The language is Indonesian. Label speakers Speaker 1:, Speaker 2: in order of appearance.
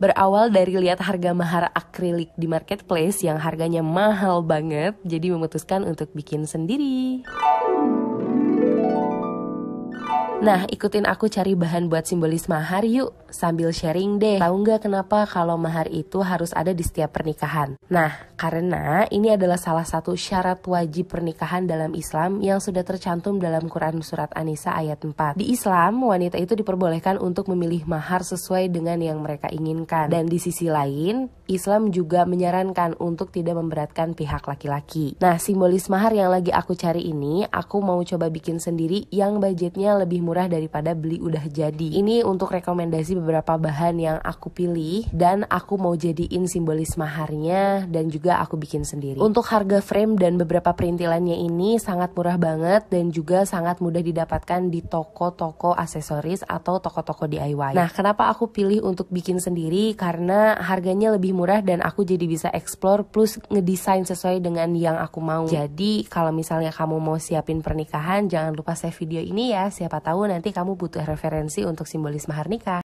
Speaker 1: berawal dari lihat harga mahar akrilik di marketplace yang harganya mahal banget, jadi memutuskan untuk bikin sendiri. Nah, ikutin aku cari bahan buat simbolis mahar yuk, sambil sharing deh. Tahu nggak kenapa kalau mahar itu harus ada di setiap pernikahan? Nah, karena ini adalah salah satu syarat wajib pernikahan dalam Islam yang sudah tercantum dalam Quran Surat An-Nisa ayat 4. Di Islam, wanita itu diperbolehkan untuk memilih mahar sesuai dengan yang mereka inginkan. Dan di sisi lain, Islam juga menyarankan untuk tidak memberatkan pihak laki-laki. Nah, simbolis mahar yang lagi aku cari ini, aku mau coba bikin sendiri yang budgetnya lebih murah daripada beli udah jadi. Ini untuk rekomendasi beberapa bahan yang aku pilih dan aku mau jadiin simbolis maharnya dan juga aku bikin sendiri. Untuk harga frame dan beberapa perintilannya ini sangat murah banget dan juga sangat mudah didapatkan di toko-toko aksesoris atau toko-toko DIY. Nah, kenapa aku pilih untuk bikin sendiri? Karena harganya lebih murah dan aku jadi bisa explore plus ngedesain sesuai dengan yang aku mau. Jadi kalau misalnya kamu mau siapin pernikahan jangan lupa save video ini ya. Siapa tahu nanti kamu butuh referensi untuk simbolisme hari nikah.